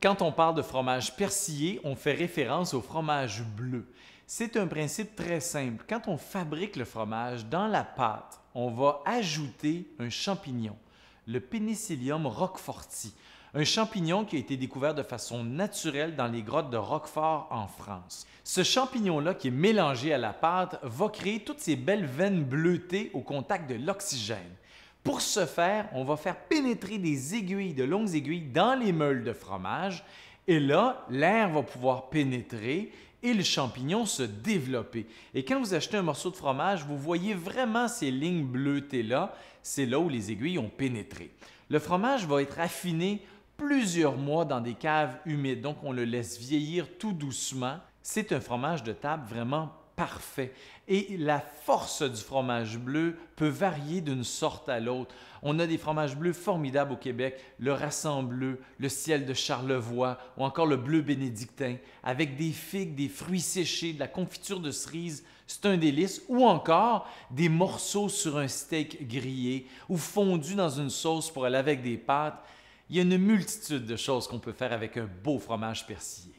Quand on parle de fromage persillé, on fait référence au fromage bleu. C'est un principe très simple. Quand on fabrique le fromage dans la pâte, on va ajouter un champignon, le Penicillium roqueforti, un champignon qui a été découvert de façon naturelle dans les grottes de Roquefort en France. Ce champignon-là qui est mélangé à la pâte va créer toutes ces belles veines bleutées au contact de l'oxygène. Pour ce faire, on va faire pénétrer des aiguilles, de longues aiguilles, dans les meules de fromage et là, l'air va pouvoir pénétrer et le champignon se développer. Et quand vous achetez un morceau de fromage, vous voyez vraiment ces lignes bleutées-là, c'est là où les aiguilles ont pénétré. Le fromage va être affiné plusieurs mois dans des caves humides, donc on le laisse vieillir tout doucement. C'est un fromage de table vraiment parfait. Et la force du fromage bleu peut varier d'une sorte à l'autre. On a des fromages bleus formidables au Québec, le Rassembleu, bleu, le ciel de Charlevoix ou encore le bleu bénédictin, avec des figues, des fruits séchés, de la confiture de cerise, c'est un délice, ou encore des morceaux sur un steak grillé ou fondu dans une sauce pour aller avec des pâtes. Il y a une multitude de choses qu'on peut faire avec un beau fromage persillé.